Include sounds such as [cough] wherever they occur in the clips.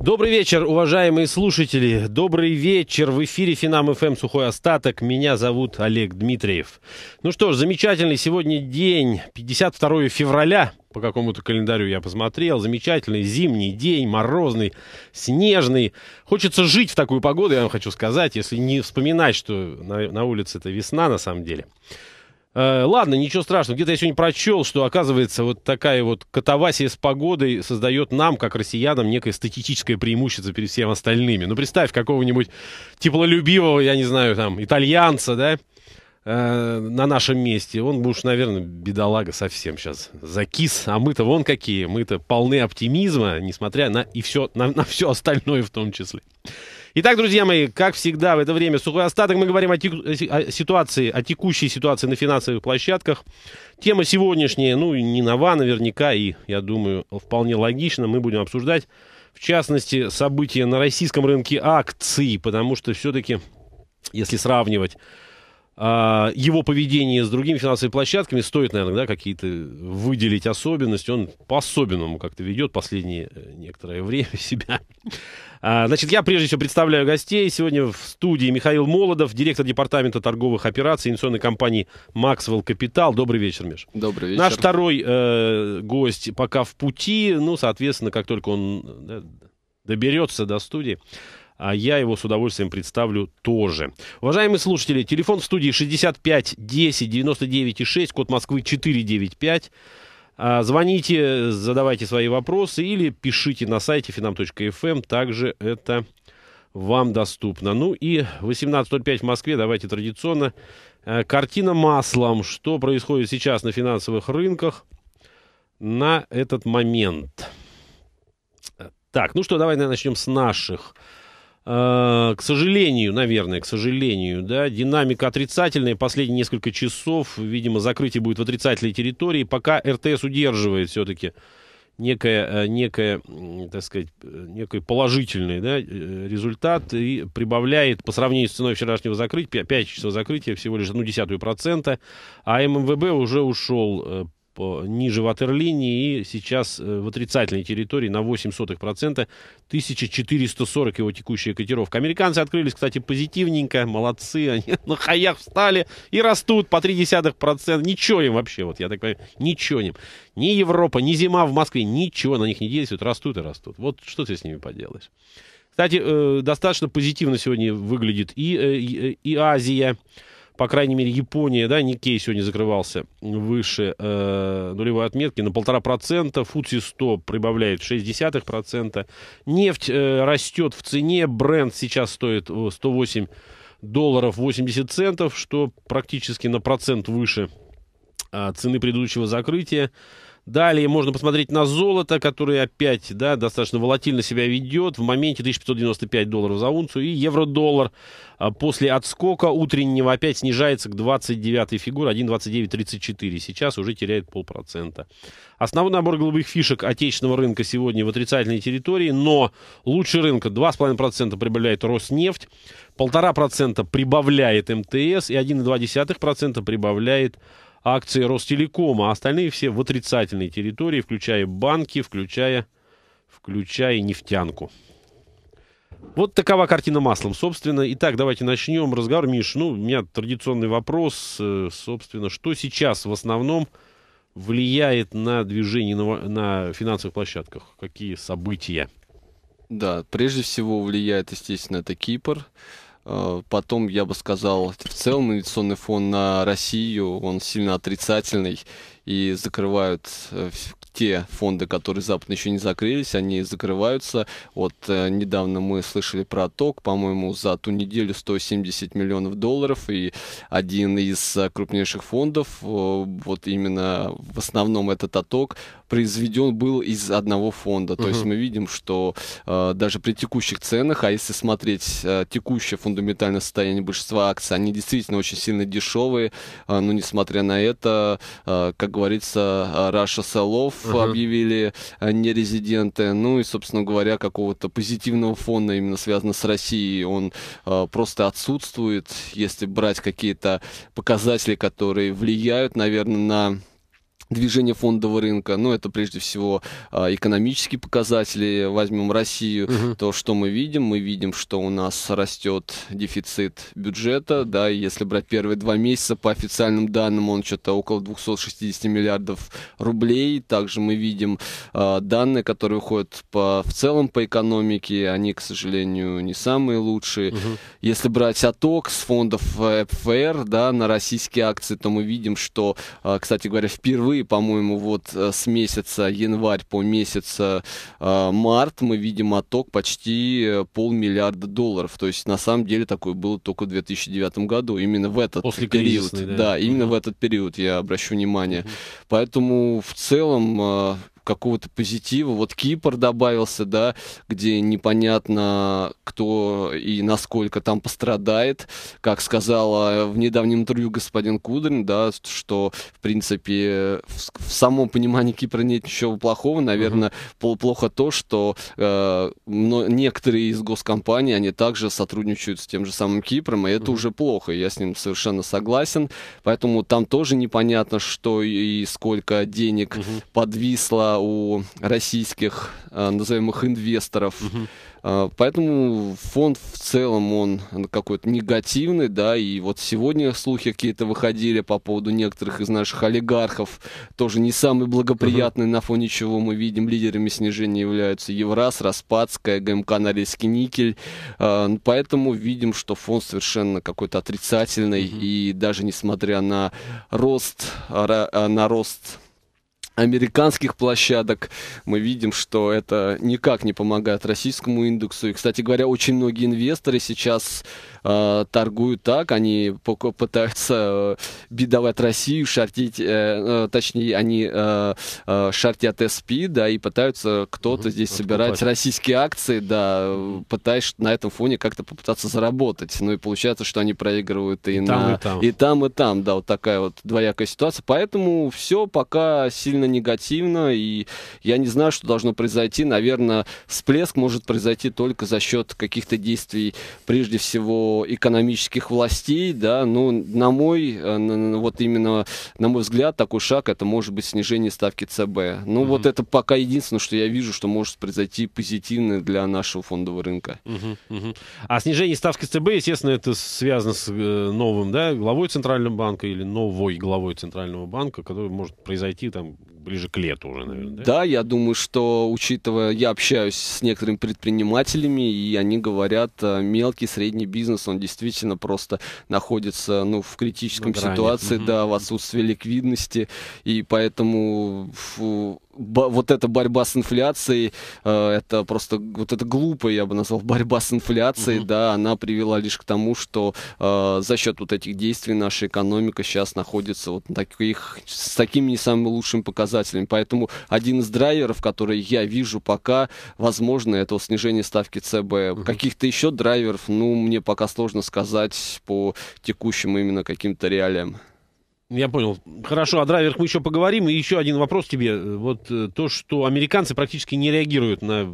Добрый вечер, уважаемые слушатели. Добрый вечер. В эфире Финам ФМ Сухой Остаток. Меня зовут Олег Дмитриев. Ну что ж, замечательный сегодня день, 52 февраля. По какому-то календарю я посмотрел. Замечательный зимний день, морозный, снежный. Хочется жить в такую погоду, я вам хочу сказать, если не вспоминать, что на, на улице это весна на самом деле. Э, ладно, ничего страшного. Где-то я сегодня прочел, что, оказывается, вот такая вот катавасия с погодой создает нам, как россиянам, некое статистическое преимущество перед всем остальными. Ну, представь какого-нибудь теплолюбивого, я не знаю, там, итальянца, да, э, на нашем месте. Он бы уж, наверное, бедолага совсем сейчас закис. А мы-то вон какие. Мы-то полны оптимизма, несмотря на, и все, на, на все остальное в том числе. Итак, друзья мои, как всегда в это время сухой остаток. Мы говорим о, тек... о ситуации, о текущей ситуации на финансовых площадках. Тема сегодняшняя, ну, и не нова наверняка, и, я думаю, вполне логично, мы будем обсуждать, в частности, события на российском рынке акций, потому что все-таки, если сравнивать а, его поведение с другими финансовыми площадками стоит, наверное, да, какие-то выделить особенности. Он по-особенному как-то ведет последнее э, некоторое время [laughs] себя. А, значит, я прежде всего представляю гостей. Сегодня в студии Михаил Молодов, директор департамента торговых операций инвестиционной компании Maxwell Capital. Добрый вечер, Миш. Добрый вечер. Наш второй э, гость пока в пути. Ну, соответственно, как только он да, э, доберется до студии, а я его с удовольствием представлю тоже. Уважаемые слушатели, телефон в студии 65 10 99 6, код Москвы 495. А, звоните, задавайте свои вопросы или пишите на сайте finam.fm, эм. также это вам доступно. Ну и 18.05 в Москве, давайте традиционно. А, картина маслом, что происходит сейчас на финансовых рынках на этот момент. Так, ну что, давай наверное, начнем с наших Э, к сожалению, наверное, к сожалению, да, динамика отрицательная. Последние несколько часов, видимо, закрытие будет в отрицательной территории. Пока РТС удерживает все-таки некое, э, некое, так сказать, э, некий положительный да, результат и прибавляет по сравнению с ценой вчерашнего закрытия, 5 часов закрытия всего лишь 0,1%, а ММВБ уже ушел ниже ватерлинии и сейчас э, в отрицательной территории на 0,08%, 1440 его текущая котировка. Американцы открылись, кстати, позитивненько, молодцы, [laughs] они на хаях встали и растут по 0,3%, ничего им вообще, вот я так понимаю, ничего им. Ни Европа, ни зима в Москве, ничего на них не действует, растут и растут. Вот что ты с ними поделаешь. Кстати, э, достаточно позитивно сегодня выглядит и, э, и, и Азия по крайней мере, Япония, да, Никей сегодня закрывался выше э, нулевой отметки на полтора процента, Фудси 100 прибавляет 0,6%, нефть э, растет в цене, бренд сейчас стоит 108 э, долларов 80 центов, что практически на процент выше э, цены предыдущего закрытия. Далее можно посмотреть на золото, которое опять да, достаточно волатильно себя ведет. В моменте 1595 долларов за унцию. И евро-доллар а после отскока утреннего опять снижается к 29 й фигуре 1.2934. Сейчас уже теряет полпроцента. Основной набор голубых фишек отечественного рынка сегодня в отрицательной территории, но лучше рынка 2,5% прибавляет Роснефть, 1,5% прибавляет МТС и 1,2% прибавляет акции Ростелекома, а остальные все в отрицательной территории, включая банки, включая, включая нефтянку. Вот такова картина маслом, собственно. Итак, давайте начнем разговор. Миш, ну, у меня традиционный вопрос, э, собственно, что сейчас в основном влияет на движение на, на финансовых площадках? Какие события? Да, прежде всего влияет, естественно, это Кипр. Э, потом, я бы сказал, в целом инвестиционный фон на Россию, он сильно отрицательный, и закрывают э, те фонды, которые западные еще не закрылись, они закрываются. Вот э, недавно мы слышали про ток, по-моему, за ту неделю 170 миллионов долларов, и один из э, крупнейших фондов, э, вот именно в основном этот отток, произведен был из одного фонда. То есть мы видим, что э, даже при текущих ценах, а если смотреть э, текущее фундаментальное состояние большинства акций, они действительно очень сильно дешевые, э, но несмотря на это, как говорится, Раша Солов угу. объявили нерезиденты. Ну и, собственно говоря, какого-то позитивного фона именно связанного с Россией, он просто отсутствует. Если брать какие-то показатели, которые влияют, наверное, на движение фондового рынка. Ну, это прежде всего а, экономические показатели. Возьмем Россию, угу. то, что мы видим, мы видим, что у нас растет дефицит бюджета, да, и если брать первые два месяца, по официальным данным он что-то около 260 миллиардов рублей. Также мы видим э, данные, которые выходят по, в целом по экономике, они, к сожалению, не самые лучшие. Угу. Если брать отток с фондов э ФР, да, на российские акции, то мы видим, что, э, кстати говоря, впервые впервые, по-моему, вот э, с месяца январь по месяц э, март мы видим отток почти э, полмиллиарда долларов. То есть на самом деле такое было только в 2009 году. Именно в этот После период. Да, да именно угу. в этот период я обращу внимание. Угу. Поэтому в целом какого-то позитива. Вот Кипр добавился, да, где непонятно, кто и насколько там пострадает. Как сказала в недавнем интервью господин Кудрин, да, что, в принципе, в, в самом понимании Кипра нет ничего плохого. Наверное, угу. плохо то, что э, но некоторые из госкомпаний, они также сотрудничают с тем же самым Кипром, и это угу. уже плохо. Я с ним совершенно согласен. Поэтому там тоже непонятно, что и сколько денег угу. подвисло у российских, э, назовемых, инвесторов. Э, поэтому фонд в целом, он какой-то негативный, да, и вот сегодня слухи какие-то выходили по поводу некоторых из наших олигархов, тоже не самые благоприятные, угу. на фоне чего мы видим, лидерами снижения являются Евраз, Распадская, ГМК Норильский никель. Э, поэтому видим, что фонд совершенно какой-то отрицательный, угу. и даже несмотря на рост, на рост американских площадок. Мы видим, что это никак не помогает российскому индексу. И, кстати говоря, очень многие инвесторы сейчас э, торгуют так, они пытаются э, бедовать Россию, шортить, э, э точнее, они э, э, шортят SP, да, и пытаются кто-то угу, здесь собирать покупать. российские акции, да, пытаясь на этом фоне как-то попытаться заработать. Ну и получается, что они проигрывают и, и на... Там, и там. И там, и там, да, вот такая вот двоякая ситуация. Поэтому все пока сильно негативно, и я не знаю, что должно произойти. Наверное, всплеск может произойти только за счет каких-то действий, прежде всего, экономических властей, да, ну, на мой, э, вот именно, на мой взгляд, такой шаг, это может быть снижение ставки ЦБ. Ну, mm-hmm. вот это пока единственное, что я вижу, что может произойти позитивно для нашего фондового рынка. Uh-huh, uh-huh. А снижение ставки ЦБ, естественно, это связано с э, новым, да, главой Центрального банка или новой главой Центрального банка, который может произойти там ближе к лету уже, наверное. Да? да, я думаю, что учитывая, я общаюсь с некоторыми предпринимателями, и они говорят, э, мелкий средний бизнес, он действительно просто находится ну, в критическом ситуации, угу. да, в отсутствии ликвидности, и поэтому фу, вот эта борьба с инфляцией, э, это просто вот это глупо, я бы назвал, борьба с инфляцией, угу. да, она привела лишь к тому, что э, за счет вот этих действий наша экономика сейчас находится вот на таких, с такими не самыми лучшими показателями. Поэтому один из драйверов, который я вижу пока, возможно, это снижение ставки ЦБ. Угу. Каких-то еще драйверов, ну, мне пока сложно сказать по текущим именно каким-то реалиям. Я понял. Хорошо, о драйверах мы еще поговорим. И еще один вопрос тебе. Вот э, то, что американцы практически не реагируют на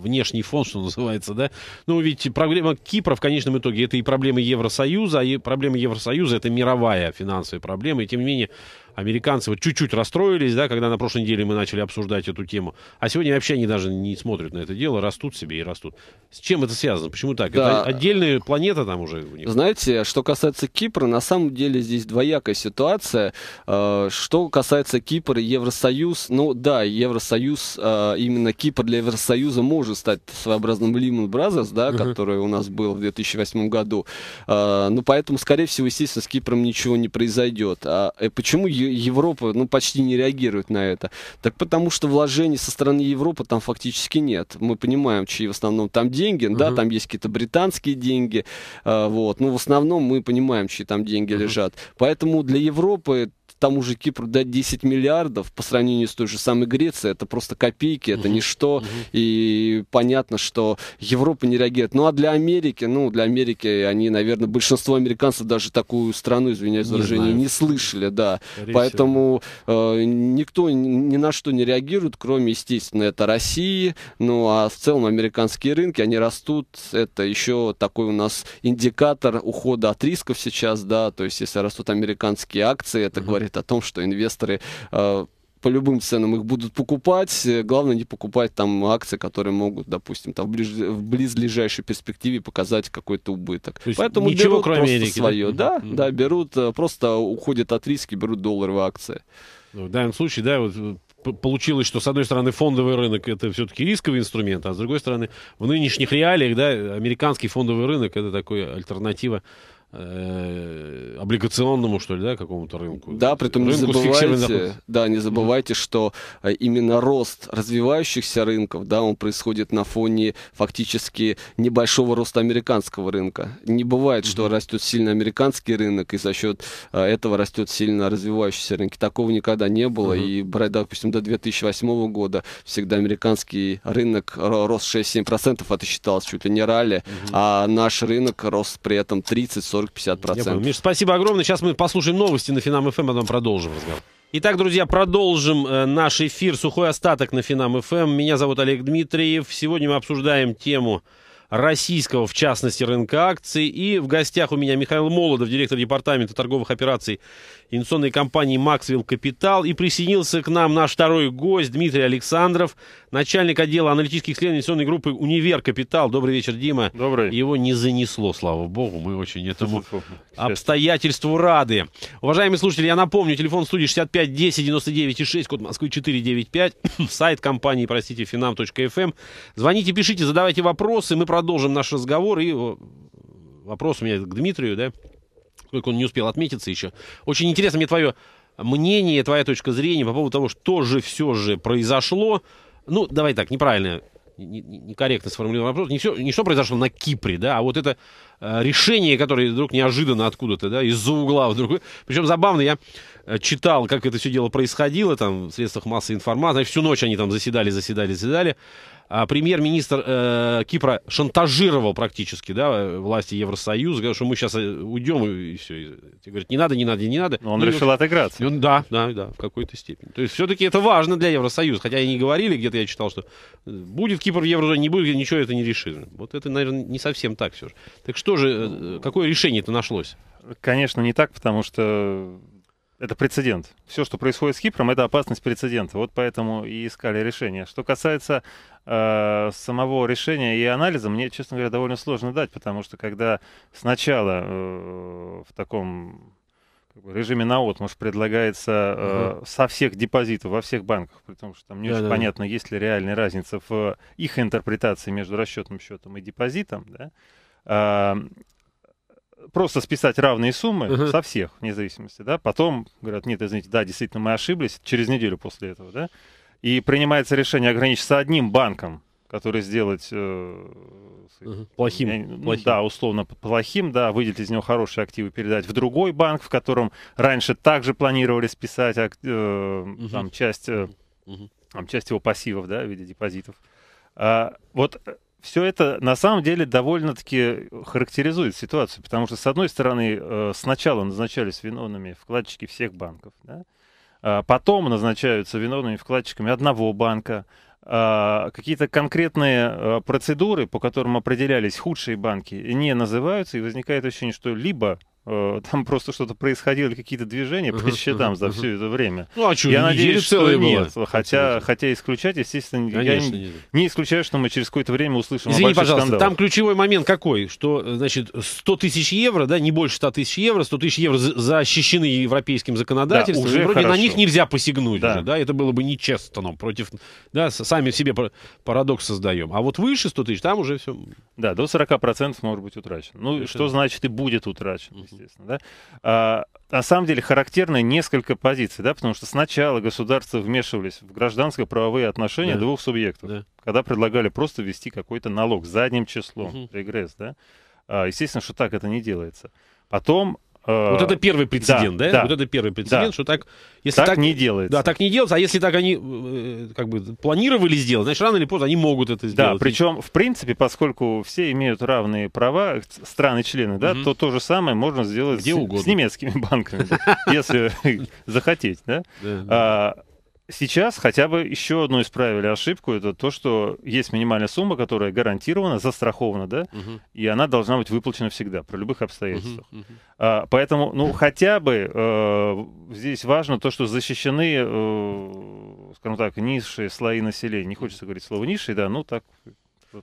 внешний фон, что называется, да? Ну, ведь проблема Кипра в конечном итоге это и проблема Евросоюза, а и проблема Евросоюза это мировая финансовая проблема, и тем не менее американцы вот чуть-чуть расстроились, да, когда на прошлой неделе мы начали обсуждать эту тему. А сегодня вообще они даже не смотрят на это дело, растут себе и растут. С чем это связано? Почему так? Да. Это отдельная планета там уже у них. Знаете, что касается Кипра, на самом деле здесь двоякая ситуация. Э, что касается Кипра и Евросоюз, ну да, Евросоюз, э, именно Кипр для Евросоюза может стать своеобразным Lehman Brothers, да, uh который у нас был в 2008 году. Э, ну поэтому, скорее всего, естественно, с Кипром ничего не произойдет. А почему Европа ну, почти не реагирует на это. Так потому что вложений со стороны Европы там фактически нет. Мы понимаем, чьи в основном там деньги, uh-huh. да, там есть какие-то британские деньги, э, вот. Но в основном мы понимаем, чьи там деньги uh-huh. лежат. Поэтому для Европы тому же Кипру дать 10 миллиардов по сравнению с той же самой Грецией, это просто копейки, это ничто, и понятно, что Европа не реагирует. Ну а для Америки, ну для Америки они, наверное, большинство американцев даже такую страну, извиняюсь за выражение, не слышали, да. Поэтому э, никто ни на что не реагирует, кроме, естественно, это России, ну а в целом американские рынки, они растут, это еще такой у нас индикатор ухода от рисков сейчас, да, то есть если растут американские акции, это говорит говорит о том, что инвесторы э, по любым ценам их будут покупать. Э, главное не покупать там акции, которые могут, допустим, там в, ближ... в близлежащей перспективе показать какой-то убыток. То Поэтому ничего, берут кроме просто Америки, свое. Да? Да, mm-hmm. да, берут, э, просто уходят от риски, берут долларовые акции. Ну, в данном случае, да, вот получилось, что, с одной стороны, фондовый рынок это все-таки рисковый инструмент, а с другой стороны, в нынешних реалиях, да, американский фондовый рынок это такой альтернатива Э, облигационному, что ли, да, какому-то рынку. Да, при этом не забывайте, да, не забывайте, что э, именно рост развивающихся рынков, да, он происходит на фоне фактически небольшого роста американского рынка. Не бывает, что растет сильно американский рынок, и за счет э, этого растет сильно развивающиеся рынки. Такого никогда не было, и брать, допустим, до 2008 года всегда американский рынок рос 6-7%, это считалось чуть ли не ралли, а наш рынок рос при этом 30 40-50%. Миш, спасибо огромное. Сейчас мы послушаем новости на Финам ФМ, эм, а потом продолжим разговор. Итак, друзья, продолжим э, наш эфир «Сухой остаток» на Финам ФМ. Эм. Меня зовут Олег Дмитриев. Сегодня мы обсуждаем тему российского, в частности, рынка акций. И в гостях у меня Михаил Молодов, директор департамента торговых операций инвестиционной компании «Максвелл Капитал». И присоединился к нам наш второй гость Дмитрий Александров, начальник отдела аналитических исследований инвестиционной группы «Универ Капитал». Добрый вечер, Дима. Добрый. Его не занесло, слава богу, мы очень этому обстоятельству рады. Уважаемые слушатели, я напомню, телефон студии 65 10 99 6, код Москвы 495, [clears throat] сайт компании, простите, finam.fm. Эм. Звоните, пишите, задавайте вопросы, мы продолжим наш разговор. И вопрос у меня к Дмитрию, да, только он не успел отметиться еще. Очень интересно мне твое мнение, твоя точка зрения по поводу того, что же все же произошло. Ну, давай так, неправильно некорректно сформулирован вопрос. Не, все, не что произошло на Кипре, да, а вот это э, решение, которое вдруг неожиданно откуда-то, да, из-за угла вдруг. Причем забавно, я Э, читал, как это все дело происходило, там, в средствах массовой информации. Значит, всю ночь они там заседали, заседали, заседали. А премьер-министр э, Кипра шантажировал практически, да, власти Евросоюза, говорил, что мы сейчас э, уйдем и все. И говорит, не надо, не надо, не надо. Но он ну, и решил он, отыграться. Он, ну, да, да, да, в какой-то степени. То есть все-таки это важно для Евросоюза, хотя и не говорили, где-то я читал, что э, будет Кипр в еврозоне, не будет, ничего это не решит. Вот это, наверное, не совсем так все же. Так что же, какое решение-то нашлось? Конечно, не так, потому что это прецедент. Все, что происходит с Кипром, это опасность прецедента. Вот поэтому и искали решение. Что касается э, самого решения и анализа, мне, честно говоря, довольно сложно дать, потому что когда сначала э, в таком как бы, режиме наотмашь предлагается э, угу. со всех депозитов во всех банках, при том, что там не да, очень да, понятно, есть ли реальная разница в их интерпретации между расчетным счетом и депозитом, да, а, просто списать равные суммы uh-huh. со всех, вне зависимости, да, потом говорят, нет, извините, да, действительно, мы ошиблись, через неделю после этого, да, и принимается решение ограничиться одним банком, который сделать... Э, плохим, я, ну плохим. Да, условно плохим, да, выделить из него хорошие активы, передать в другой банк, в котором раньше также планировали списать э, uh-huh. там, часть, э, uh-huh. там, часть его пассивов, да, в виде депозитов. А, вот э, все это на самом деле довольно-таки характеризует ситуацию, потому что, с одной стороны, э, сначала назначались виновными вкладчики всех банков, да? А потом назначаются виновными вкладчиками одного банка, а какие-то конкретные э, процедуры, по которым определялись худшие банки, не называются, и возникает ощущение, что либо Э, там просто что-то происходило, какие-то движения uh-huh, по счетам uh-huh, за все uh-huh. это время. Ну, а что, я надеюсь, что нет. Было. Хотя, хотя исключать, естественно, Конечно, я не, не исключаю, что мы через какое-то время услышим Извини, пожалуйста, скандалах. там ключевой момент какой? Что, значит, 100 тысяч евро, да, не больше 100 тысяч евро, 100 тысяч евро защищены европейским законодательством. Да, уже вроде хорошо. на них нельзя посягнуть да. уже, да, это было бы нечестно нам против, да, сами себе парадокс создаем. А вот выше 100 тысяч, там уже все... Да, до 40% может быть утрачено. Ну, Совершенно. что значит и будет утрачено, естественно, да. А, на самом деле характерно несколько позиций, да, потому что сначала государства вмешивались в гражданско-правовые отношения да. двух субъектов, да. когда предлагали просто ввести какой-то налог задним числом, угу. регресс, да. А, естественно, что так это не делается. Потом Э, вот это первый прецедент, да? да? да. Вот это первый прецедент, да. что так... Если так, так не делается. Да, так не делается. А если так они э, как бы планировали сделать, значит, рано или поздно они могут это сделать. Да, причем, в принципе, поскольку все имеют равные права, страны-члены, да, угу. то то же самое можно сделать Где с, угодно. с немецкими [laughs] банками, если [laughs] захотеть, да? А, Сейчас хотя бы еще одну исправили ошибку. Это то, что есть минимальная сумма, которая гарантирована, застрахована, да, угу. и она должна быть выплачена всегда, при любых обстоятельствах. Угу, угу. А, поэтому, ну, хотя бы э, здесь важно то, что защищены, э, скажем так, низшие слои населения. Не хочется говорить слово низшие, да, ну так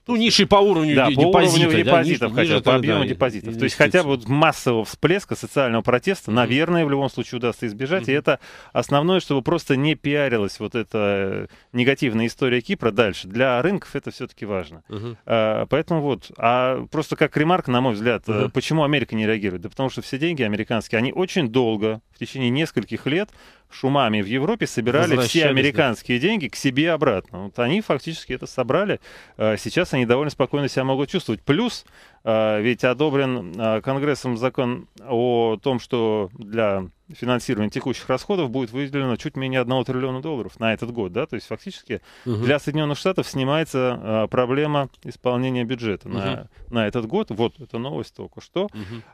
ну, ниши по уровню да, депозитов. по уровню депозитов, ниже, хотя ниже, по объему да, депозитов. И, То есть хотя бы вот массового всплеска социального протеста, наверное, в любом случае удастся избежать. Mm-hmm. И это основное, чтобы просто не пиарилась вот эта э, негативная история Кипра дальше. Для рынков это все-таки важно. Mm-hmm. А, поэтому вот. А просто как ремарк, на мой взгляд, mm-hmm. почему Америка не реагирует? Да потому что все деньги американские, они очень долго, в течение нескольких лет шумами в Европе собирали все американские да. деньги к себе обратно. Вот они фактически это собрали. А сейчас они довольно спокойно себя могут чувствовать. Плюс а, ведь одобрен а, Конгрессом закон о том, что для финансирования текущих расходов будет выделено чуть менее 1 триллиона долларов на этот год. Да? То есть фактически угу. для Соединенных Штатов снимается проблема исполнения бюджета угу. на, на этот год. Вот эта новость только что.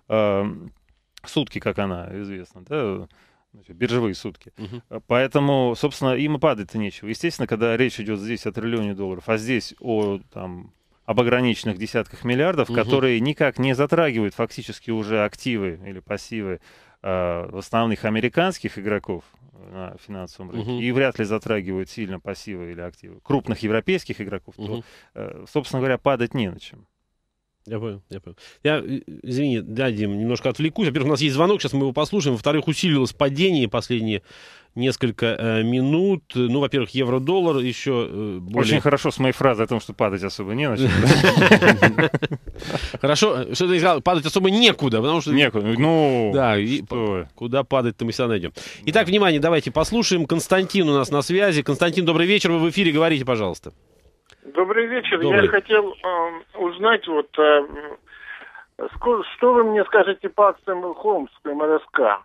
Угу. Сутки, как она известна, да, ну, биржевые сутки. Угу. Поэтому, собственно, им и падать-то нечего. Естественно, когда речь идет здесь о триллионе долларов, а здесь о там, об ограниченных десятках миллиардов, угу. которые никак не затрагивают фактически уже активы или пассивы э, основных американских игроков э, на финансовом рынке угу. и вряд ли затрагивают сильно пассивы или активы крупных европейских игроков, угу. то, э, собственно говоря, падать не на чем. Я понял, я понял. Я, э, извини, да, Дим, немножко отвлекусь. Во-первых, у нас есть звонок, сейчас мы его послушаем. Во-вторых, усилилось падение последние несколько э, минут. Ну, во-первых, евро-доллар еще э, более... Очень хорошо с моей фразой о том, что падать особо не на [laughs] Хорошо, э, что ты сказал, падать особо некуда, потому что... Некуда, ну... Да, куда падать-то мы себя найдем. Итак, внимание, давайте послушаем. Константин у нас на связи. Константин, добрый вечер, вы в эфире, говорите, пожалуйста. Добрый вечер. Добрый. Я хотел э, узнать, вот э, что вы мне скажете по акциям Холмской МРСК?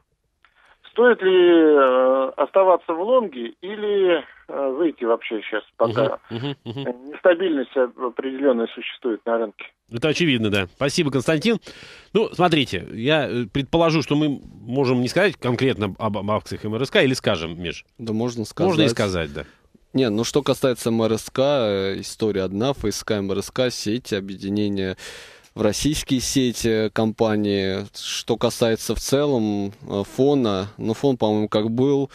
Стоит ли э, оставаться в лонге или э, выйти вообще сейчас, пока угу, угу, нестабильность определенная существует на рынке? Это очевидно, да. Спасибо, Константин. Ну, смотрите, я э, предположу, что мы можем не сказать конкретно об, об акциях МРСК или скажем, Миш? Да можно сказать. Можно и сказать, да. Не, ну что касается МРСК, э, история одна, ФСК, МРСК, сети объединения, в российские сети э, компании. Что касается в целом э, фона, ну фон, по-моему, как был,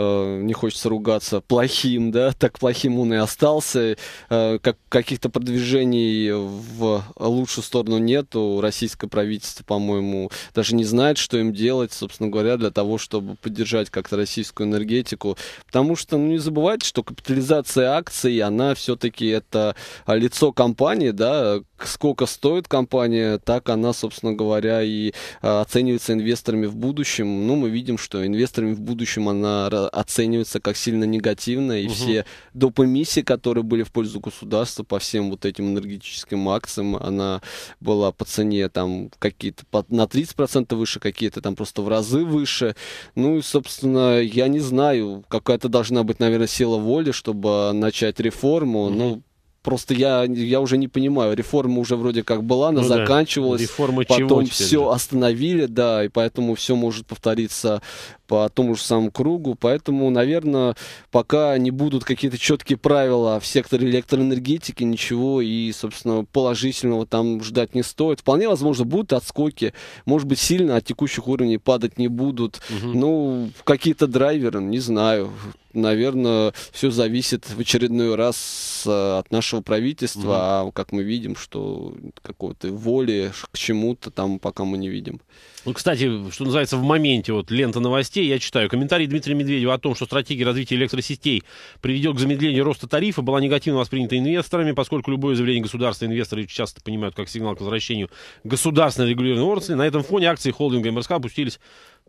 Э, не хочется ругаться, плохим, да, [laughs] так плохим он и остался. Э, как, каких-то продвижений в лучшую сторону нету. Российское правительство, по-моему, даже не знает, что им делать, собственно говоря, для того, чтобы поддержать как-то российскую энергетику. Потому что, ну, не забывайте, что капитализация акций, она все-таки это лицо компании, да, сколько стоит компания, так она, собственно говоря, и э, оценивается инвесторами в будущем. Ну, мы видим, что инвесторами в будущем она оценивается как сильно негативно, и угу. все доп. эмиссии, которые были в пользу государства по всем вот этим энергетическим акциям, она была по цене там какие-то на 30% выше, какие-то там просто в разы выше. Ну и, собственно, я не знаю, какая-то должна быть, наверное, сила воли, чтобы начать реформу. Mm-hmm. Ну, Просто я, я уже не понимаю, реформа уже вроде как была, она ну, заканчивалась, да. Реформа потом все остановили, да, и поэтому все может повториться по тому же самому кругу. Поэтому, наверное, пока не будут какие-то четкие правила в секторе электроэнергетики, ничего и, собственно, положительного там ждать не стоит. Вполне возможно, будут отскоки. Может быть, сильно от текущих уровней падать не будут. Угу. Ну, какие-то драйверы, не знаю наверное, все зависит в очередной раз э, от нашего правительства, угу. а как мы видим, что какой-то воли к чему-то там пока мы не видим. Ну, кстати, что называется, в моменте вот лента новостей новостей я читаю. Комментарий Дмитрия Медведева о том, что стратегия развития электросетей приведет к замедлению роста тарифа, была негативно воспринята инвесторами, поскольку любое заявление государства инвесторы часто понимают как сигнал к возвращению государственной регулированной отрасли. На этом фоне акции холдинга МРСК опустились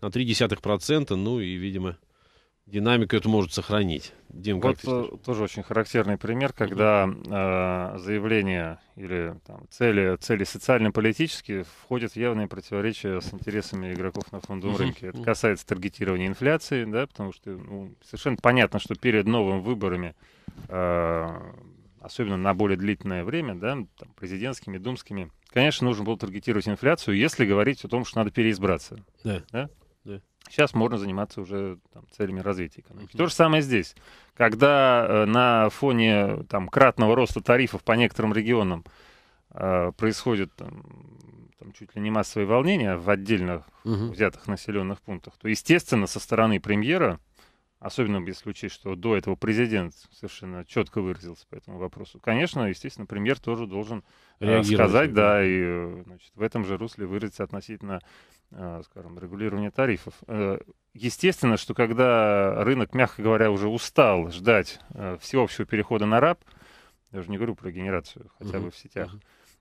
на 0,3%. Ну и, видимо, динамику это может сохранить. Дим, вот э, тоже очень характерный пример, когда mm э, заявления или там, цели, цели социально-политические входят в явные противоречия с интересами игроков на фондовом mm рынке. Это касается таргетирования инфляции, да, потому что ну, совершенно понятно, что перед новыми выборами, э, особенно на более длительное время, да, там, президентскими, думскими, конечно, нужно было таргетировать инфляцию, если говорить о том, что надо переизбраться. Yeah. Да? сейчас можно заниматься уже там, целями развития экономики. Mm-hmm. То же самое здесь. Когда э, на фоне там, кратного роста тарифов по некоторым регионам э, происходит там, там, чуть ли не массовые волнения в отдельных mm-hmm. взятых населенных пунктах, то, естественно, со стороны премьера, особенно если учесть, что до этого президент совершенно четко выразился по этому вопросу, конечно, естественно, премьер тоже должен э, сказать, да, и э, значит, в этом же русле выразиться относительно Э, скажем, регулирования тарифов. Э, естественно, что когда рынок, мягко говоря, уже устал ждать э, всеобщего перехода на раб, я уже не говорю про генерацию, хотя бы в сетях,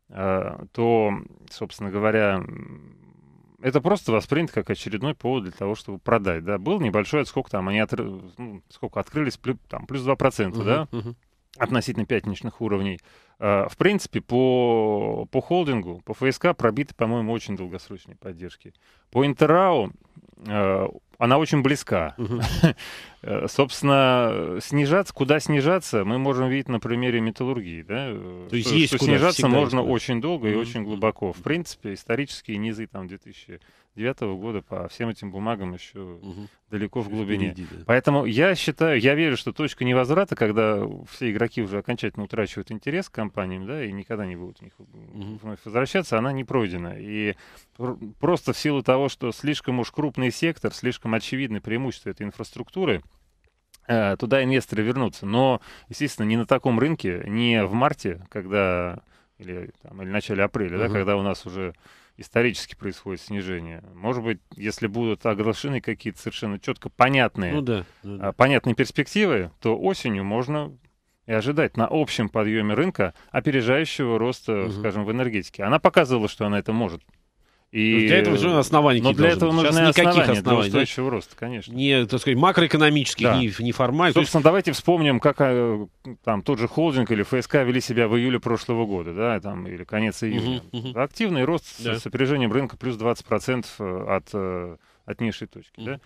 то, собственно говоря, это просто воспринято как очередной повод для того, чтобы продать. Да? Был небольшой отскок, там они от, ну, сколько открылись, плюс, там, плюс 2%, uh-huh. да? Uh-huh относительно пятничных уровней. А, в принципе, по, по холдингу, по ФСК пробиты, по-моему, очень долгосрочные поддержки. По Интерау а, она очень близка. [laughs] Э, собственно, снижаться, куда снижаться, мы можем видеть на примере металлургии. Да? То есть что, есть что снижаться можно куда. очень долго и очень глубоко. В принципе, исторические низы там 2000 2009 года по всем этим бумагам еще угу. далеко в глубине. Впереди, да. Поэтому я считаю, я верю, что точка невозврата, когда все игроки уже окончательно утрачивают интерес к компаниям, да, и никогда не будут в них вновь возвращаться, она не пройдена. И просто в силу того, что слишком уж крупный сектор, слишком очевидны преимущества этой инфраструктуры, э, туда инвесторы вернутся. Но, естественно, не на таком рынке, не в марте, когда или, там, или в начале апреля, uh да, когда у нас уже исторически происходит снижение. Может быть, если будут оглашены какие-то совершенно четко понятные, ну да, да, а, да. понятные перспективы, то осенью можно и ожидать на общем подъеме рынка опережающего роста, угу. скажем, в энергетике. Она показывала, что она это может. И... Для этого нужны основания. Но для этого нужны Сейчас основания, никаких оснований. Для устойчивого роста, конечно. Не, так сказать, макроэкономических, да. не, не формальных. Собственно, есть... давайте вспомним, как э, там тот же холдинг или ФСК вели себя в июле прошлого года, да, там, или конец июня. Угу, угу. Активный рост да. с опережением рынка плюс 20% э, от, э, от низшей точки, угу. да.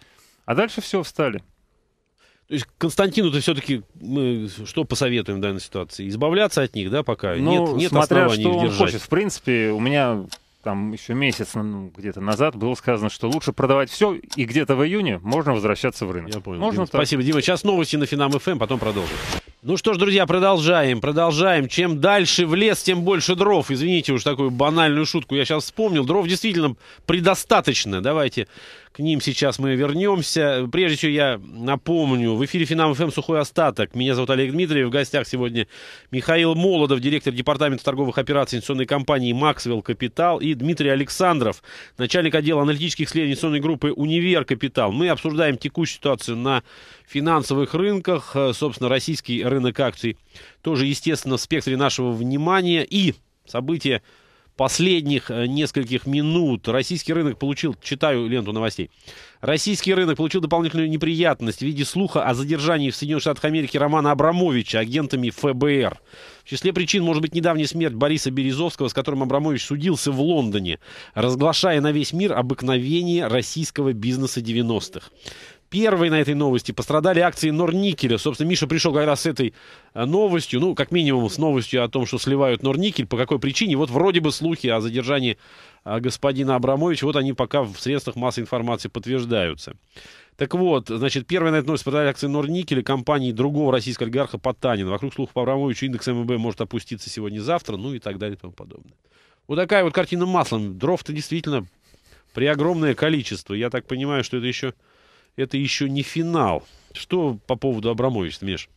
А дальше все, встали. То есть Константину ты все-таки мы что посоветуем в данной ситуации? Избавляться от них, да, пока? Ну, нет, нет смотря оснований что он держать. хочет. В принципе, у меня там еще месяц ну, ну, где-то назад было сказано, что лучше продавать все, и где-то в июне можно возвращаться в рынок. Я понял. Можно Дима, Спасибо, Дима. Сейчас новости на Финам ФМ, эм, потом продолжим. Ну что ж, друзья, продолжаем, продолжаем. Чем дальше в лес, тем больше дров. Извините уж такую банальную шутку я сейчас вспомнил. Дров действительно предостаточно. Давайте к ним сейчас мы вернемся. Прежде чем я напомню, в эфире «Финам ФМ. Сухой остаток». Меня зовут Олег Дмитриев. В гостях сегодня Михаил Молодов, директор Департамента торговых операций инвестиционной компании «Максвелл Капитал» и Дмитрий Александров, начальник отдела аналитических исследований инвестиционной группы «Универ Капитал». Мы обсуждаем текущую ситуацию на финансовых рынках. Э, собственно, российский рынок акций тоже, естественно, в спектре нашего внимания. И события последних э, нескольких минут. Российский рынок получил, читаю ленту новостей, российский рынок получил дополнительную неприятность в виде слуха о задержании в Соединенных Штатах Америки Романа Абрамовича агентами ФБР. В числе причин может быть недавняя смерть Бориса Березовского, с которым Абрамович судился в Лондоне, разглашая на весь мир обыкновение российского бизнеса 90-х. Первой на этой новости пострадали акции Норникеля. Собственно, Миша пришел как раз с этой э, новостью, ну, как минимум с новостью о том, что сливают Норникель, по какой причине. Вот вроде бы слухи о задержании э, господина Абрамовича, вот они пока в средствах массовой информации подтверждаются. Так вот, значит, первая на этой новости пострадали акции Норникеля компании другого российского олигарха Потанина. Вокруг слухов по Абрамовичу индекс ММБ может опуститься сегодня-завтра, ну и так далее и тому подобное. Вот такая вот картина маслом. Дров-то действительно при огромное количество. Я так понимаю, что это еще это еще не финал. Что по поводу Абрамовича, Миш?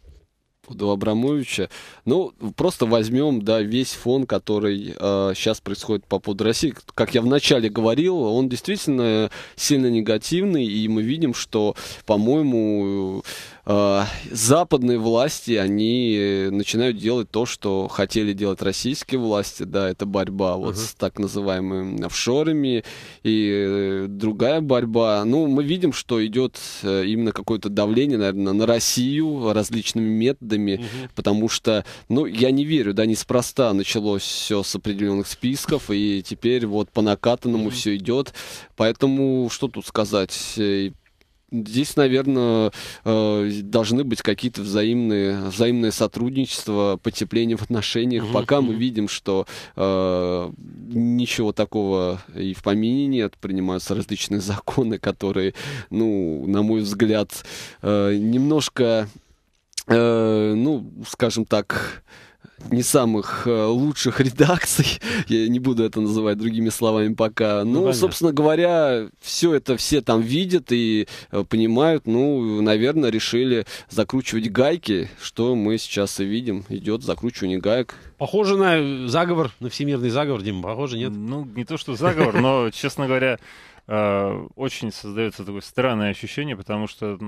поводу Абрамовича. Ну, просто возьмем, да, весь фон, который э, сейчас происходит по поводу России. Как я вначале говорил, он действительно сильно негативный, и мы видим, что, по-моему, э, Э, западные власти, они начинают делать то, что хотели делать российские власти, да, это борьба вот uh-huh. с так называемыми офшорами и э, другая борьба. Ну, мы видим, что идет э, именно какое-то давление, наверное, на Россию различными методами, uh-huh. потому что, ну, я не верю, да, неспроста началось все с определенных списков, и теперь вот по накатанному uh-huh. все идет, поэтому что тут сказать? здесь, наверное, э, должны быть какие-то взаимные, взаимное сотрудничество, потепление в отношениях. Пока мы видим, что э, ничего такого и в помине нет, принимаются различные законы, которые, ну, на мой взгляд, э, немножко, э, ну, скажем так, не самых э, лучших [laughs] редакций. Я не буду это называть другими словами пока. Ну, ну собственно говоря, все это все там видят и э, понимают. Ну, наверное, решили закручивать гайки, что мы сейчас и видим. Идет закручивание гаек. Похоже на э, заговор, на всемирный заговор, Дима, похоже, нет? Ну, не то, что заговор, но, честно говоря, очень создается такое странное ощущение, потому что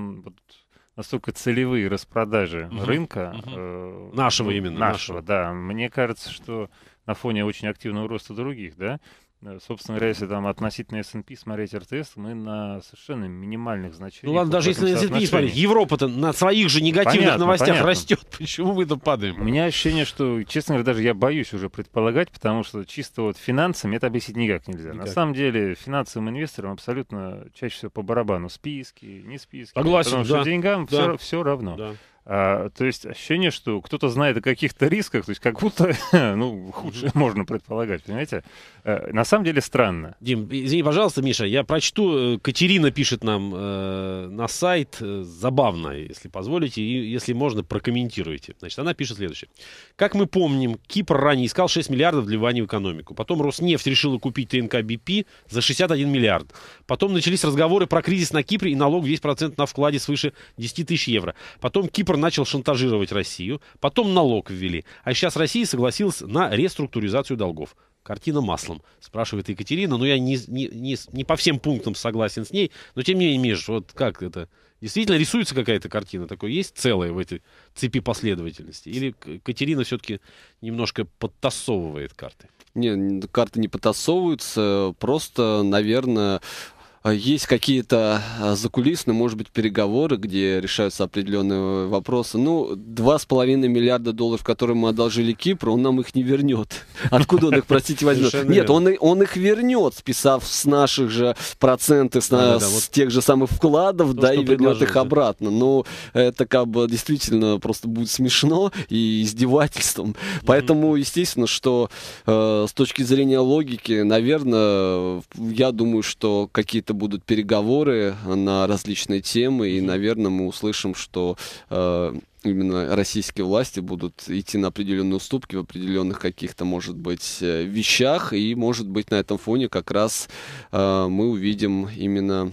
настолько целевые распродажи угу, рынка. Угу. Э, нашего ну, именно. Нашего, нашего, да. Мне кажется, что на фоне очень активного роста других, да, Э, собственно говоря, если там относительно S&P смотреть RTS, мы на совершенно минимальных значениях. Ну ладно, даже если на S&P смотреть, Европа-то на своих же негативных понятно, новостях понятно. растет. [laughs] Почему мы-то падаем? У меня ощущение, что, честно говоря, даже я боюсь уже предполагать, потому что чисто вот финансами это объяснить никак нельзя. Никак. На самом деле финансовым инвесторам абсолютно чаще всего по барабану списки, не списки. Согласен, потому да. что деньгам да. все, все равно. Да. А, то есть ощущение, что кто-то знает о каких-то рисках, то есть как будто, [laughs] ну, худшее можно предполагать, понимаете? Э, на самом деле странно. Дим, извини, пожалуйста, Миша, я прочту, э, Катерина пишет нам э, на сайт, э, забавно, если позволите, и если можно, прокомментируйте. Значит, она пишет следующее. Как мы помним, Кипр ранее искал 6 миллиардов для вливания в экономику. Потом Роснефть решила купить ТНК БП за 61 миллиард. Потом начались разговоры про кризис на Кипре и налог 10% на вкладе свыше 10 тысяч евро. Потом Кипр начал шантажировать Россию, потом налог ввели, а сейчас Россия согласилась на реструктуризацию долгов. Картина маслом, спрашивает Екатерина, но я не, не, не, не по всем пунктам согласен с ней, но тем не менее, Миш, вот как это, действительно рисуется какая-то картина, такой есть целая в этой цепи последовательности? Или Екатерина все-таки немножко подтасовывает карты? Не, карты не подтасовываются, просто, наверное, а есть какие-то а, закулисные, может быть, переговоры, где решаются определенные э, вопросы. Ну, 2,5 миллиарда долларов, которые мы одолжили Кипру, он нам их не вернет. [laughs] Откуда он их, простите, возьмет? Нет, он, он их вернет, списав с наших же проценты, с, да, да, вот тех же самых вкладов, то, да, и вернет их обратно. Ну, это как бы действительно просто будет смешно и издевательством. Mm-hmm. Поэтому, естественно, что э, с точки зрения логики, наверное, я думаю, что какие-то будут переговоры на различные темы, и, наверное, мы услышим, что э, именно российские власти будут идти на определенные уступки в определенных каких-то, может быть, э, вещах, и, может быть, на этом фоне как раз э, мы увидим именно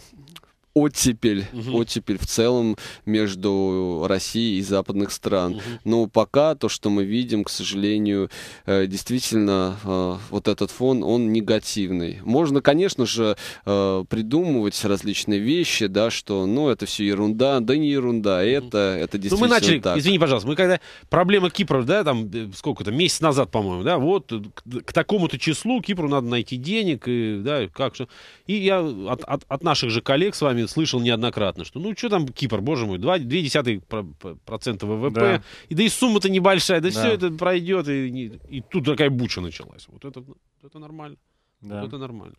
оттепель, угу. оттепель в целом между Россией и западных стран. Угу. Но пока то, что мы видим, к сожалению, э, действительно э, вот этот фон, он негативный. Можно, конечно же, э, придумывать различные вещи, да, что, ну, это все ерунда, да не ерунда, это, это действительно Ну, мы начали, так. извини, пожалуйста, мы когда проблема Кипра, да, там, сколько-то, месяц назад, по-моему, да, вот к, к такому-то числу Кипру надо найти денег, и, да, как же. И я от, от, от наших же коллег с вами слышал неоднократно, что ну что там Кипр, боже мой, 2,2% ВВП, да. и да и сумма-то небольшая, да, да. все это пройдет, и, и тут такая буча началась. Вот это, это нормально. Да. Вот это нормально.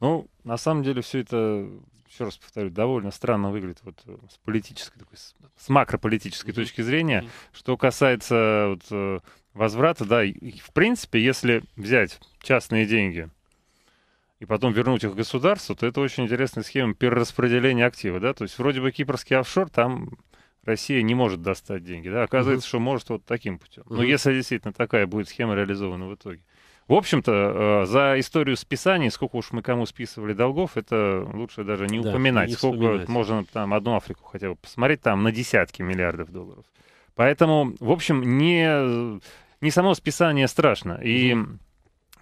Ну, на самом деле все это, еще раз повторю, довольно странно выглядит вот с политической, такой, с макрополитической mm-hmm. точки зрения. Mm-hmm. Что касается вот, э, возврата, да, и, в принципе, если взять частные деньги, и потом вернуть их государству, то это очень интересная схема перераспределения актива, да, то есть вроде бы кипрский офшор, там Россия не может достать деньги, да, оказывается, угу. что может вот таким путем. Угу. Но если действительно такая будет схема реализована в итоге. В общем-то, э, за историю списаний, сколько уж мы кому списывали долгов, это лучше даже не да, упоминать. Не сколько вспоминать. можно там одну Африку хотя бы посмотреть, там на десятки миллиардов долларов. Поэтому, в общем, не, не само списание страшно. И... Угу.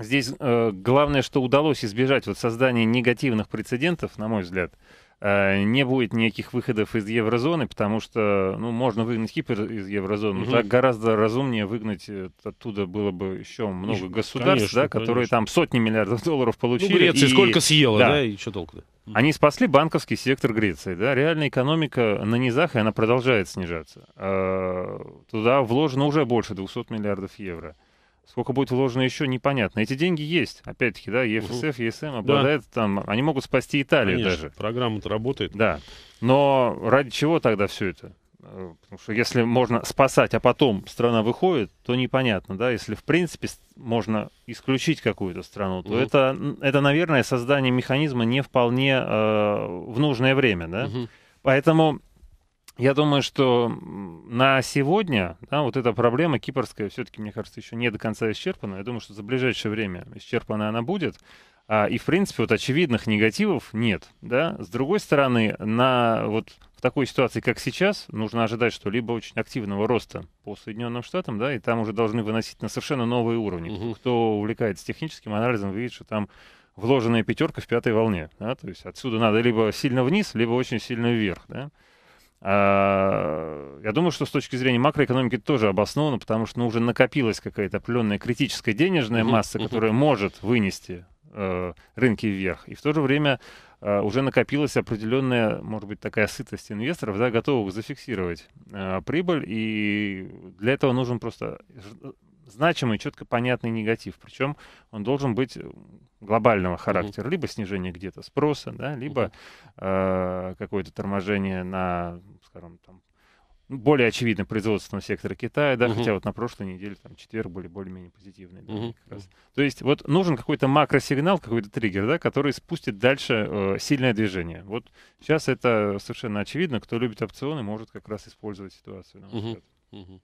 Здесь э, главное, что удалось избежать вот создания негативных прецедентов, на мой взгляд. Э, не будет никаких выходов из еврозоны, потому что ну, можно выгнать Кипр из еврозоны, угу. так гораздо разумнее выгнать э, оттуда было бы еще много еще, государств, конечно, да, которые там сотни миллиардов долларов ну, получили. Ну, Греция и, сколько съела, да, да и что толку-то? Они спасли банковский сектор Греции. Да? Реальная экономика на низах, и она продолжает снижаться. Э, туда вложено уже больше 200 миллиардов евро. Сколько будет вложено еще, непонятно. Эти деньги есть. Опять-таки, да, ЕФСФ, ЕСМ эм обладает да. там... Они могут спасти Италию Конечно, даже. программа-то работает. Да. Но ради чего тогда все это? Э, потому что если можно спасать, а потом страна выходит, то непонятно, да. Если в принципе можно исключить какую-то страну, то угу. это, это, наверное, создание механизма не вполне э, в нужное время, да. Угу. Поэтому я думаю, что на сегодня да, вот эта проблема кипрская все-таки, мне кажется, еще не до конца исчерпана. Я думаю, что за ближайшее время исчерпана она будет. А, и, в принципе, вот очевидных негативов нет. Да? С другой стороны, на, вот в такой ситуации, как сейчас, нужно ожидать, что либо очень активного роста по Соединенным Штатам, да, и там уже должны выносить на совершенно новые уровни. Угу. Кто увлекается техническим анализом, видит, что там вложенная пятерка в пятой волне. Да? То есть отсюда надо либо сильно вниз, либо очень сильно вверх. Да? А, я думаю, что с точки зрения макроэкономики это тоже обосновано, потому что ну, уже накопилась какая-то определенная критическая денежная масса, которая может вынести э, рынки вверх. И в то же время э, уже накопилась определенная, может быть, такая сытость инвесторов, да, готовых зафиксировать э, прибыль. И для этого нужен просто значимый, четко понятный негатив. Причем он должен быть э, глобального характера. Угу. Либо снижение где-то спроса, да, либо угу. э, какое-то торможение на, скажем, там, более очевидно производственного сектора Китая, да, угу. хотя вот на прошлой неделе, там, четверг были более-менее позитивные. Да, угу. как раз. То есть вот нужен какой-то макросигнал, какой-то триггер, да, который спустит дальше э, сильное движение. Вот сейчас это совершенно очевидно. Кто любит опционы, может как раз использовать ситуацию. На мой угу.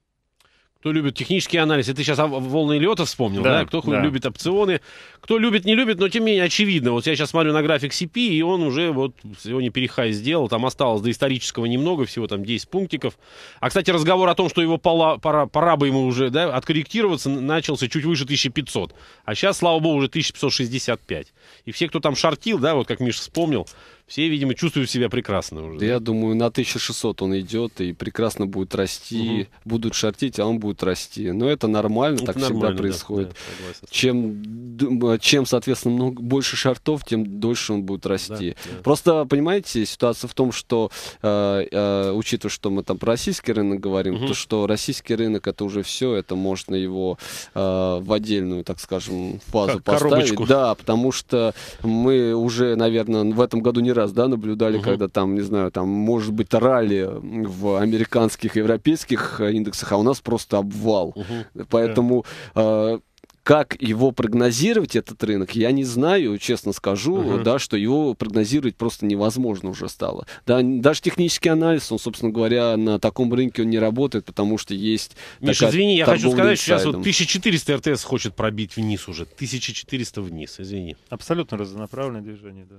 Кто любит технический анализ, и ты сейчас волны лета вспомнил, да, да? кто да. любит опционы, кто любит, не любит, но тем не менее очевидно. Вот я сейчас смотрю на график CP, и он уже вот сегодня перехай сделал, там осталось до исторического немного, всего там 10 пунктиков. А, кстати, разговор о том, что его пора, пора, пора бы ему уже да, откорректироваться, начался чуть выше 1500, а сейчас, слава богу, уже 1565. И все, кто там шортил, да, вот как Миша вспомнил, все, видимо, чувствуют себя прекрасно уже. Да? Я думаю, на 1600 он идет и прекрасно будет расти, угу. будут шортить, а он будет расти. Но это нормально, это так нормально, всегда происходит. Да, да, чем, а, чем, соответственно, много, больше шортов, тем дольше он будет расти. Да, да. Просто, понимаете, ситуация в том, что, э, э, учитывая, что мы там про российский рынок говорим, угу. то что российский рынок это уже все, это можно его э, в отдельную, так скажем, фазу как поставить. Коробочку. Да, потому что мы уже, наверное, в этом году не раз, да, наблюдали, угу. когда там, не знаю, там, может быть, ралли в американских, европейских э, индексах, а у нас просто обвал. Угу. Поэтому... Да. Э, как его прогнозировать, этот рынок, я не знаю, честно скажу, uh-huh. да, что его прогнозировать просто невозможно уже стало. Да, даже технический анализ, он, собственно говоря, на таком рынке он не работает, потому что есть... Миша, извини, я хочу сказать, что сейчас вот 1400 РТС хочет пробить вниз уже, 1400 вниз, извини. Абсолютно разнонаправленное движение, да.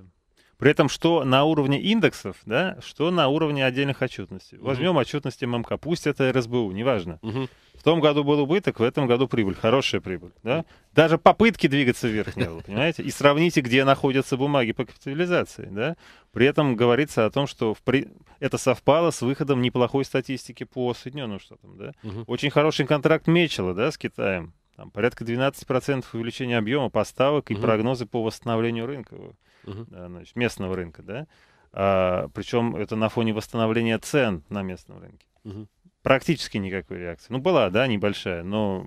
При этом что на уровне индексов, да, что на уровне отдельных отчетностей. Возьмем угу. отчетности ММК, пусть это РСБУ, неважно. Угу. В том году был убыток, в этом году прибыль, хорошая прибыль. Да? Даже попытки двигаться вверх не было, понимаете? И сравните, где находятся бумаги по капитализации. Да? При этом говорится о том, что при... это совпало с выходом неплохой статистики по Соединенным Штатам. Да? Угу. Очень хороший контракт Мечела да, с Китаем. Там порядка 12% увеличения объема поставок и угу. прогнозы по восстановлению рынка значит, ну, местного рынка, да? А, причем это на фоне восстановления цен на местном рынке. Угу. Практически никакой реакции. Ну, была, да, небольшая, но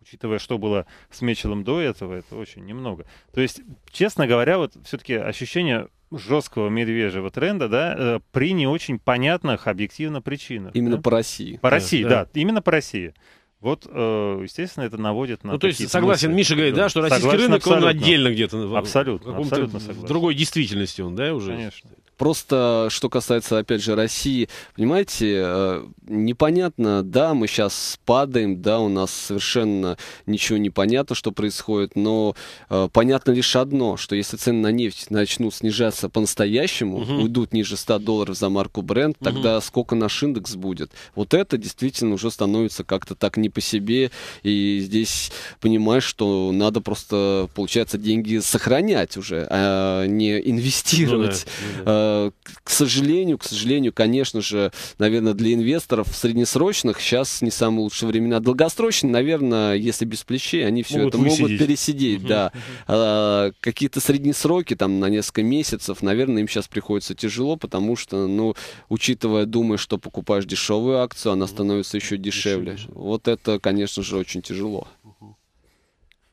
учитывая, что было с Мечелом до этого, это очень немного. То есть, честно говоря, вот все-таки ощущение жесткого медвежьего тренда, да, э, при не очень понятных объективно причинах. Именно да? по России. По да, России, да. да, именно по России. Вот, э, естественно, это наводит на. Ну, то есть согласен, мысли. Миша говорит, да, что российский согласен, рынок абсолютно. он отдельно где-то. Абсолютно, абсолютно согласен. В другой действительности он, да, уже. Конечно. Просто, что касается, опять же, России, понимаете, э, непонятно, да, мы сейчас падаем, да, у нас совершенно ничего не понятно, что происходит, но э, понятно лишь одно, что если цены на нефть начнут снижаться по-настоящему, угу. уйдут ниже 100 долларов за марку бренд, тогда угу. сколько наш индекс будет? Вот это действительно уже становится как-то так не по себе, и здесь понимаешь, что надо просто, получается, деньги сохранять уже, а не ну инвестировать. Ну, да, э, Э, к сожалению, к сожалению, конечно же, наверное, для инвесторов среднесрочных сейчас не самые лучшие времена. Долгосрочные, наверное, если без плечей, они все могут это высидеть. могут пересидеть, угу. да. А, какие-то среднесроки, там, на несколько месяцев, наверное, им сейчас приходится тяжело, потому что, ну, учитывая, думаешь, что покупаешь дешевую акцию, она становится еще дешевле. дешевле. Вот это, конечно же, очень тяжело.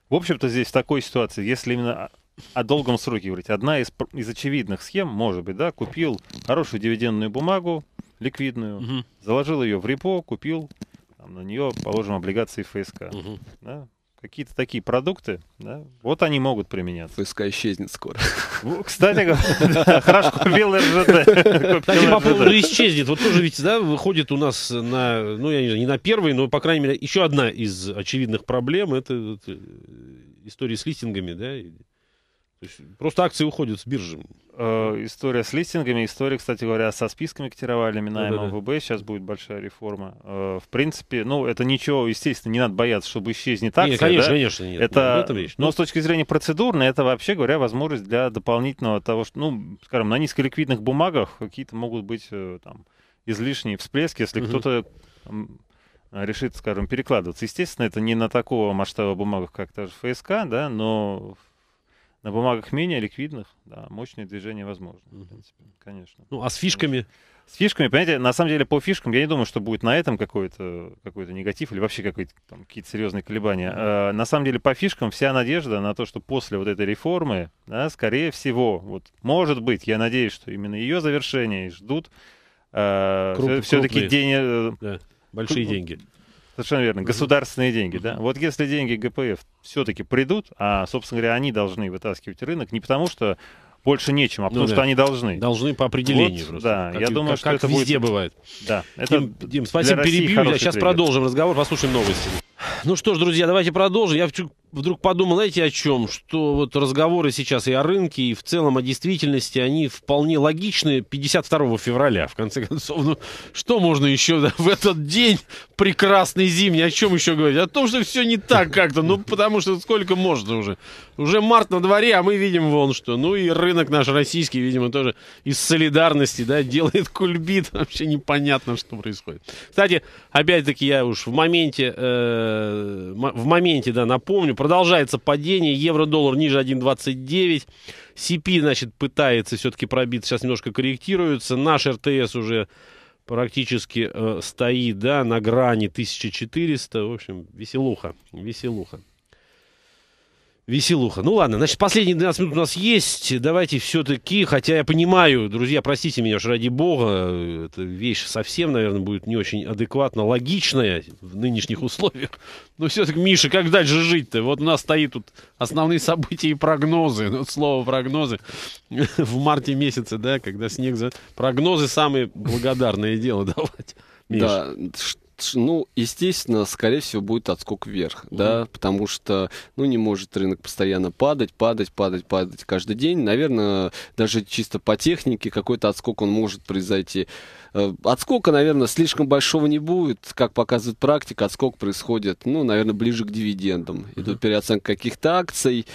В общем-то, здесь в такой ситуации, если именно о долгом сроке говорить. Одна из, из очевидных схем, может быть, да, купил хорошую дивидендную бумагу, ликвидную, угу. заложил ее в репо, купил там, на нее, положим, облигации ФСК. Угу. Да? Какие-то такие продукты, да, вот они могут применяться. ФСК исчезнет скоро. Ну, кстати, говоря, хорошо купил РЖД. Кстати, по поводу исчезнет. Вот тоже ведь, да, выходит у нас на, ну, я не знаю, не на первый, но, по крайней мере, еще одна из очевидных проблем — это э, история с листингами, да, то есть просто акции уходят с биржи. Э, история с листингами, история, кстати говоря, со списками котировали на ну, МВБ. Сейчас будет большая реформа. Э, в принципе, ну, это ничего, естественно, не надо бояться, чтобы исчезнет акция. Нет, конечно, да? конечно, нет. Это, нет, но ну, ну, с точки зрения процедурной, это, вообще говоря, возможность для дополнительного того, что, ну, скажем, на низколиквидных бумагах какие-то могут быть э, там излишние всплески, если угу. кто-то решит, скажем, перекладываться. Естественно, это не на такого масштаба бумагах, как та же ФСК, да, но на бумагах менее ликвидных, да, мощные движения возможны, в принципе, конечно. Ну, а с фишками? С фишками, понимаете, на самом деле по фишкам я не думаю, что будет на этом какой-то какой негатив или вообще какие-то, серьезные колебания. А, на самом деле по фишкам вся надежда на то, что после вот этой реформы, да, скорее всего, вот может быть, я надеюсь, что именно ее завершение ждут а, все-таки деньги, э, Да, большие деньги Совершенно верно. Государственные деньги, да? Вот если деньги ГПФ все-таки придут, а, собственно говоря, они должны вытаскивать рынок не потому, что больше нечем, а ну потому ну, да. что они должны. Должны по определению вот, просто. Да, как, я думаю, как, что как это везде будет... бывает. Да. Это Дим, Дим спасибо, перебью. Сейчас триггер. продолжим разговор, послушаем новости. Ну что ж, друзья, давайте продолжим. Я вдруг подумал, знаете, о чем? Что вот разговоры сейчас и о рынке, и в целом о действительности, они вполне логичны 52 февраля, в конце концов. Ну, что можно еще да, в этот день прекрасный зимний, о чем еще говорить? О том, что все не так как-то, ну, потому что сколько можно уже. Уже март на дворе, а мы видим вон что. Ну и рынок наш российский, видимо, тоже из солидарности, да, делает кульбит. Вообще непонятно, что происходит. Кстати, опять-таки я уж в моменте, э, в моменте, да, напомню, продолжается падение. Евро-доллар ниже 1,29. CP, значит, пытается все-таки пробиться. Сейчас немножко корректируется. Наш РТС уже практически э, стоит, да, на грани 1400. В общем, веселуха, веселуха. Веселуха. Ну ладно, значит, последние 12 минут у нас есть. Давайте все-таки, хотя я понимаю, друзья, простите меня уж ради бога, эта вещь совсем, наверное, будет не очень адекватно, логичная в нынешних условиях. Но все-таки, Миша, как дальше жить-то? Вот у нас стоит тут основные события и прогнозы. Ну, вот слово прогнозы [laughs] в марте месяце, да, когда снег за... Прогнозы самые благодарное дело давать. Миша. Да, ну, естественно, скорее всего, будет отскок вверх, угу. да, потому что, ну, не может рынок постоянно падать, падать, падать, падать каждый день. Наверное, даже чисто по технике какой-то отскок он может произойти. Э, отскока, наверное, слишком большого не будет, как показывает практика, отскок происходит, ну, наверное, ближе к дивидендам. Идут переоценка каких-то акций,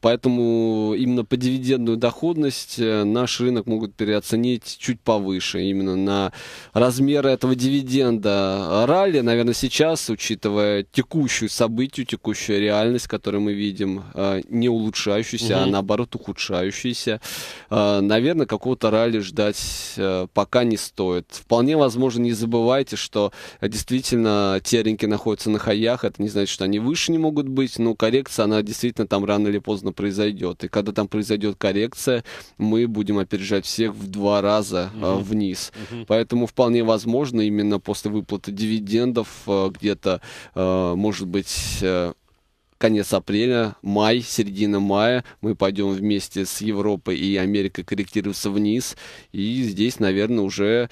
поэтому именно по дивидендную доходность э, наш рынок могут переоценить чуть повыше, именно на размеры этого дивиденда, ралли, наверное, сейчас, учитывая текущую событию, текущую реальность, которую мы видим, э, не улучшающуюся, угу. а наоборот ухудшающуюся, э, наверное, какого-то ралли ждать э, пока не стоит. Вполне возможно, не забывайте, что действительно те рынки находятся на хаях, это не значит, что они выше не могут быть, но коррекция, она действительно там рано или поздно произойдет. И когда там произойдет коррекция, мы будем опережать всех в два раза угу. вниз. Угу. Поэтому вполне возможно именно после выплаты дивидендов дивидендов э, где-то, э, может быть, э, конец апреля, май, середина мая. Мы пойдем вместе с Европой и Америкой корректироваться вниз. И здесь, наверное, уже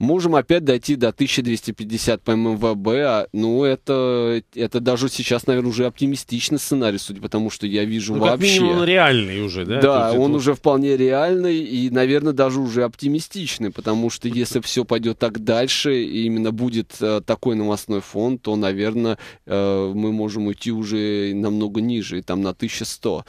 можем опять дойти до 1250 по ММВБ, а, ну, это, это даже сейчас, наверное, уже оптимистичный сценарий, судя по тому, что я вижу ну, вообще. Как минимум, он реальный уже, да? Да, есть, он это... уже вполне реальный и, наверное, даже уже оптимистичный, потому что если все пойдет так дальше, и именно будет э, такой новостной фон, то, наверное, э, мы можем уйти уже намного ниже, и там на 1100.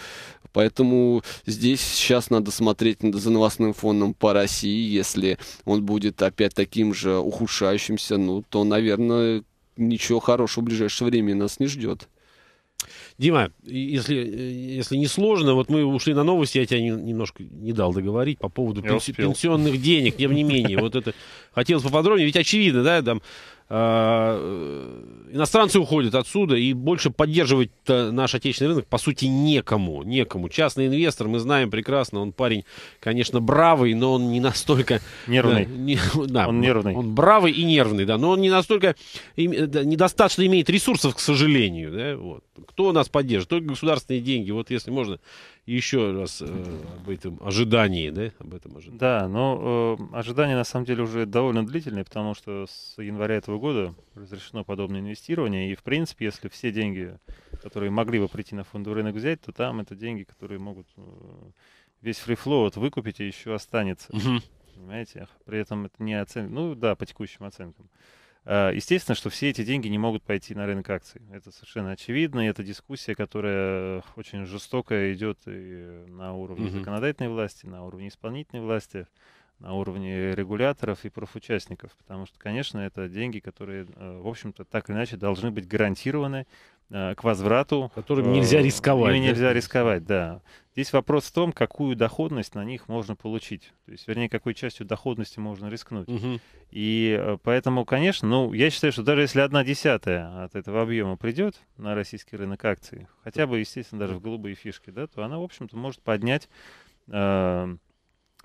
Поэтому здесь сейчас надо смотреть за новостным фоном по России. Если он будет опять таким же ухудшающимся, ну, то, наверное, ничего хорошего в ближайшее время нас не ждет. Дима, если, э, если не сложно, вот мы ушли на новости, я тебя не, немножко не дал договорить по поводу пенси, пенсионных денег, тем не менее. Вот это хотелось поподробнее, ведь очевидно, да, там Э, иностранцы уходят отсюда, и больше поддерживать наш отечественный рынок, по сути, некому, некому. Частный инвестор, мы знаем прекрасно, он парень, конечно, бравый, но он не настолько... Нервный. Да, э, не, [laughs] да, он нервный. Он бравый и нервный, да, но он не настолько, э, недостаточно имеет ресурсов, к сожалению. Да, вот. Кто нас поддержит? Только государственные деньги, вот если можно еще раз э, об этом ожидании, да? Об этом ожидании. Да, но э, ожидание на самом деле уже довольно длительное, потому что с января этого года разрешено подобное инвестирование. И в принципе, если все деньги, которые могли бы прийти на фондовый рынок взять, то там это деньги, которые могут э, весь фрифлоу вот выкупить и еще останется. Угу. Понимаете? При этом это не оценка. Ну да, по текущим оценкам. Э, естественно, что все эти деньги не могут пойти на рынок акций. Это совершенно очевидно. И это дискуссия, которая очень жестоко идет и на уровне угу. законодательной власти, на уровне исполнительной власти, на уровне регуляторов и профучастников. Потому что, конечно, это деньги, которые, э, в общем-то, так или иначе должны быть гарантированы Э, к возврату. Которым э, нельзя рисковать. Ими нельзя рисковать, да. Здесь вопрос в том, какую доходность на них можно получить. То есть, вернее, какой частью доходности можно рискнуть. Угу. И э, поэтому, конечно, ну, я считаю, что даже если одна десятая от этого объема придет на российский рынок акций, хотя бы, естественно, даже в голубые фишки, да, то она, в общем-то, может поднять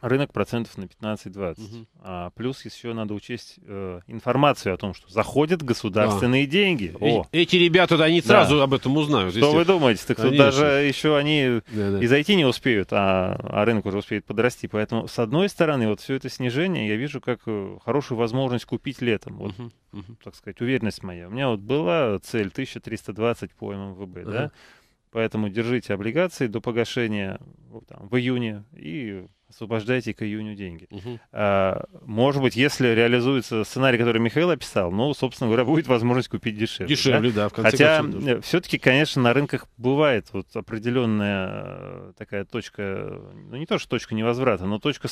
рынок процентов на 15-20. Угу. А, плюс еще надо учесть э, информацию о том, что заходят государственные а. деньги. Э, о. Э эти ребята, они да. сразу об этом узнают. Что вы думаете? Так Конечно. даже еще они да, да. и зайти не успеют, а, а рынок уже успеет подрасти. Поэтому, с одной стороны, вот все это снижение я вижу как э, хорошую возможность купить летом. Вот, угу. Так сказать, уверенность моя. У меня вот была цель 1320 по МВБ, угу. да? Поэтому держите облигации до погашения там, в июне и освобождайте к июню деньги. Угу. А, может быть, если реализуется сценарий, который Михаил описал, ну, собственно говоря, [laughs] будет возможность купить дешевле. Дешевле, да, да в конце Хотя концов, э, все-таки, конечно, на рынках бывает вот определенная э, такая точка, ну, не то, что точка невозврата, но точка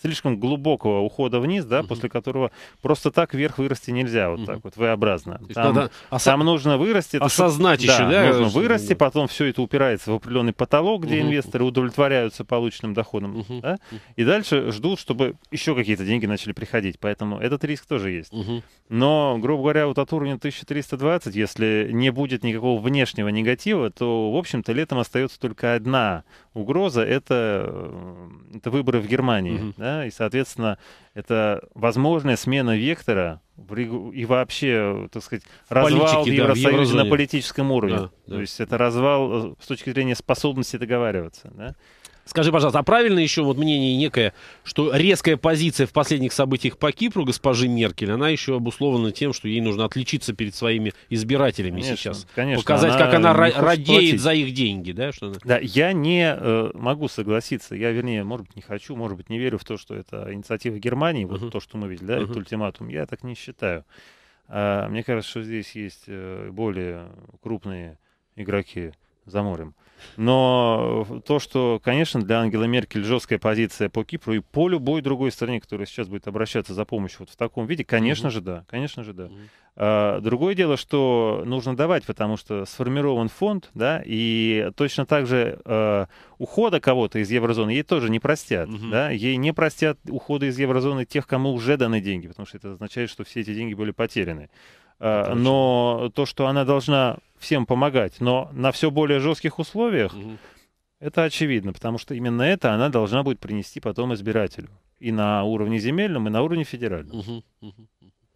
слишком глубокого ухода вниз, да, угу. после которого просто так вверх вырасти нельзя, вот угу. так вот V-образно. Там, надо осо... там нужно вырасти. Осознать это, еще, да? да нужно вырасти, да. потом все это упирается в определенный потолок, где угу. инвесторы удовлетворяются полученным доходом. Угу да? И дальше ждут, чтобы еще какие-то деньги начали приходить. Поэтому этот риск тоже есть. Угу. Но, грубо говоря, вот от уровня 1320, если не будет никакого внешнего негатива, то, в общем-то, летом остается только одна угроза — это, э, это выборы в Германии. Угу. Да? И, соответственно, это возможная смена вектора и вообще, так сказать, развал Политики, Евросоюза да, в на политическом уровне. Да, да. То есть это развал э, с точки зрения способности договариваться. Да? Скажи, пожалуйста, а правильно еще вот мнение некое, что резкая позиция в последних событиях по Кипру госпожи Меркель, она еще обусловлена тем, что ей нужно отличиться перед своими избирателями конечно, сейчас. Конечно, Показать, она как она радеет платить. за их деньги. Да, что да я не э, могу согласиться. Я, вернее, может быть, не хочу, может быть, не верю в то, что это инициатива Германии, вот uh-huh. то, что мы видели, да, uh-huh. этот ультиматум. Я так не считаю. А, мне кажется, что здесь есть э, более крупные игроки за морем. Но э, то, что, конечно, для Ангела Меркель жесткая позиция по Кипру и по любой другой стране, которая сейчас будет обращаться за помощью вот в таком виде, конечно угу. же да, конечно же да. Угу. А, другое дело, что нужно давать, потому что сформирован фонд, да, и точно так же а, ухода кого-то из еврозоны ей тоже не простят, угу. да, ей не простят ухода из еврозоны тех, кому уже даны деньги, потому что это означает, что все эти деньги были потеряны. Э, но то, что она должна всем помогать, но на все более жестких условиях, это очевидно, потому что именно это она должна будет принести потом избирателю и на уровне земельном, и на уровне федеральном.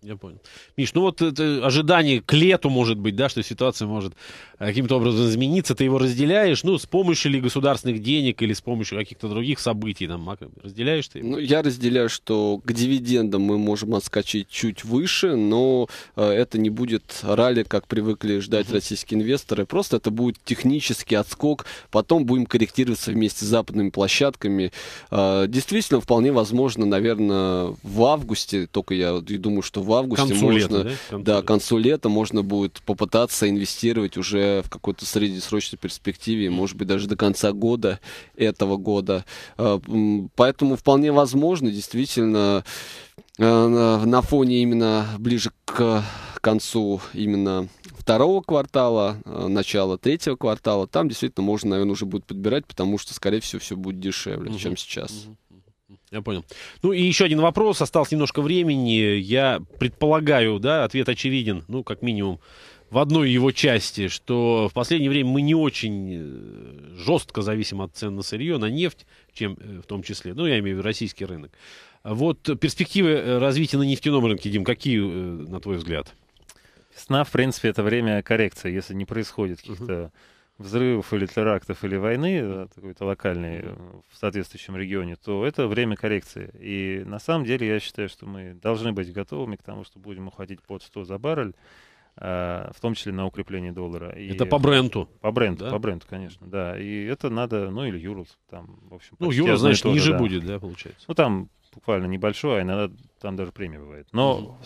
Я понял. Миш, ну вот это ожидание к лету, может быть, да, что ситуация может э, каким-то образом измениться, ты его разделяешь, ну, с помощью ли государственных денег или с помощью каких-то других событий, там, разделяешь ты? Ну, я разделяю, что к дивидендам мы можем отскочить чуть выше, но э, это не будет ралли, как привыкли ждать uh-huh. российские инвесторы, просто это будет технический отскок, потом будем корректироваться вместе с западными площадками. Э, действительно, вполне возможно, наверное, в августе, только я думаю, что в августе концу можно, лета, да? Концу да, лета. концу лета можно будет попытаться инвестировать уже в какой-то среднесрочной перспективе, может быть, даже до конца года этого года. А, поэтому вполне возможно, действительно, а, на фоне именно ближе к концу именно второго квартала, а, начало третьего квартала, там действительно можно, наверное, уже будет подбирать, потому что, скорее всего, все будет дешевле, угу. чем сейчас. Угу. Я понял. Ну и еще один вопрос. Осталось немножко времени. Я предполагаю, да, ответ очевиден, ну, как минимум, в одной его части, что в последнее время мы не очень э, жестко зависим от цен на сырье, на нефть, чем э, в том числе, ну, я имею в виду российский рынок. Вот перспективы э, развития на нефтяном рынке, Дим, какие, на твой взгляд? Весна, в принципе, это время коррекции, если не происходит каких-то uh-huh взрывов или терактов или войны, э, какой-то локальной э, в соответствующем регионе, то это время коррекции. И на самом деле я считаю, что мы должны быть готовыми к тому, что будем уходить под 100 за баррель, а, в том числе на укрепление доллара. И это по бренду? По бренду, да? по бренду, конечно, да. И это надо, ну или Юрлс, там, в общем, Ну, Юрлс, значит, тоже, ниже да. будет, да, получается? Ну, там буквально небольшое, а иногда там даже премия бывает. Но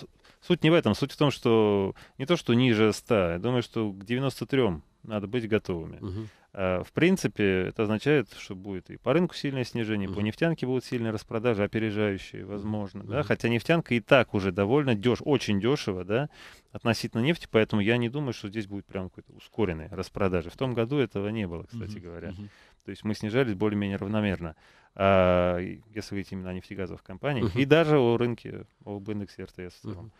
суть не в этом, суть в том, что не то, что ниже 100, я думаю, что к 93 надо быть готовыми. Угу. В принципе, это означает, что будет и по рынку сильное снижение, uh-huh. по нефтянке будут сильные распродажи, опережающие, возможно. Uh-huh. Да? Хотя нефтянка и так уже довольно деш, очень дешево, да, относительно нефти, поэтому я не думаю, что здесь будет прям какой-то ускоренный распродажи. В том году этого не было, кстати uh-huh. говоря. Uh-huh. То есть мы снижались более-менее равномерно, а, если говорить именно о нефтегазовых компаниях, uh-huh. и даже о рынке, об индексе РТС Uh-huh.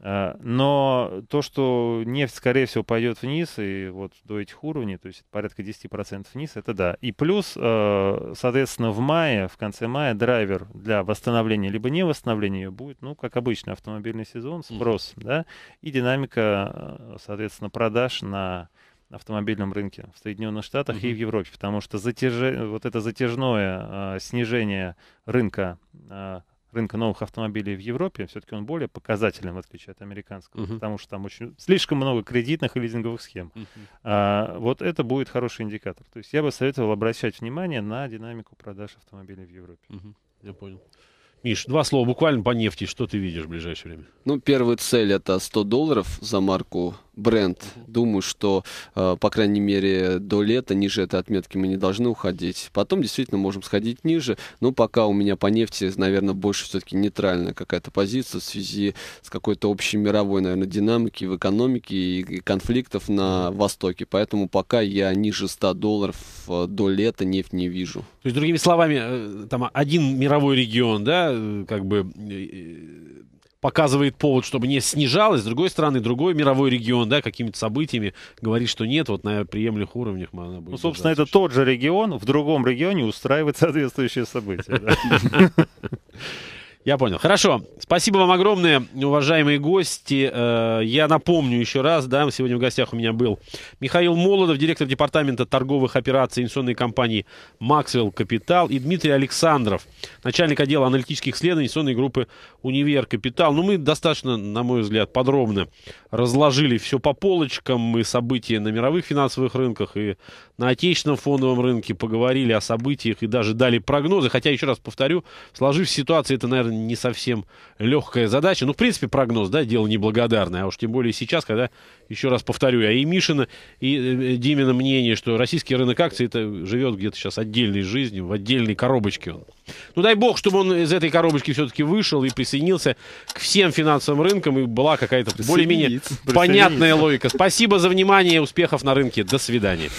Э, но то, что нефть, скорее всего, пойдет вниз, и вот до этих уровней, то есть порядка 10% вниз, это да. И плюс, э, соответственно, в мае, в конце мая драйвер для восстановления либо не восстановления ее будет, ну, как обычно, автомобильный сезон, спрос, mm-hmm. да, и динамика, э, соответственно, продаж на автомобильном рынке в Соединенных Штатах mm-hmm. и в Европе, потому что затяж... вот это затяжное э, снижение рынка э, рынка новых автомобилей в Европе, все-таки он более показательным в отличие от американского, uh-huh. потому что там очень слишком много кредитных и лизинговых схем. Uh-huh. А, вот это будет хороший индикатор. То есть я бы советовал обращать внимание на динамику продаж автомобилей в Европе. Uh-huh. Я понял. Миш, два слова буквально по нефти. Что ты видишь в ближайшее время? Ну, первая цель это 100 долларов за марку бренд. Думаю, что, э, по крайней мере, до лета ниже этой отметки мы не должны уходить. Потом действительно можем сходить ниже, но пока у меня по нефти, наверное, больше все-таки нейтральная какая-то позиция в связи с какой-то общей мировой, наверное, динамикой в экономике и конфликтов на Востоке. Поэтому пока я ниже 100 долларов э, до лета нефть не вижу. То есть, другими словами, э, там один мировой регион, да, как бы показывает повод, чтобы не снижалось. С другой стороны, другой мировой регион, да, какими-то событиями говорит, что нет, вот на приемлемых уровнях она будет. Ну, собственно, это тот же регион, в другом регионе устраивает [laughs] соответствующие события. [laughs] Я понял. Хорошо. Спасибо вам огромное, уважаемые гости. Э, я напомню еще раз, да, сегодня в гостях у меня был Михаил Молодов, директор департамента торговых операций инвестиционной компании «Максвелл Капитал» и Дмитрий Александров, начальник отдела аналитических исследований инвестиционной группы «Универ Капитал». Ну, мы достаточно, на мой взгляд, подробно разложили все по полочкам и события на мировых финансовых рынках, и на отечественном фондовом рынке, поговорили о событиях и даже дали прогнозы. Хотя, еще раз повторю, сложив ситуацию, это, наверное, не совсем легкая задача. Ну, в принципе, прогноз, да, дело неблагодарное. А уж тем более сейчас, когда, еще раз повторю, а и Мишина, и э, э, Димина мнение, что российский рынок акций это живет где-то сейчас отдельной жизнью, в отдельной коробочке он. Ну, дай бог, чтобы он из этой коробочки все-таки вышел и присоединился к всем финансовым рынкам, и была какая-то более-менее понятная логика. Спасибо за внимание, успехов на рынке. До свидания.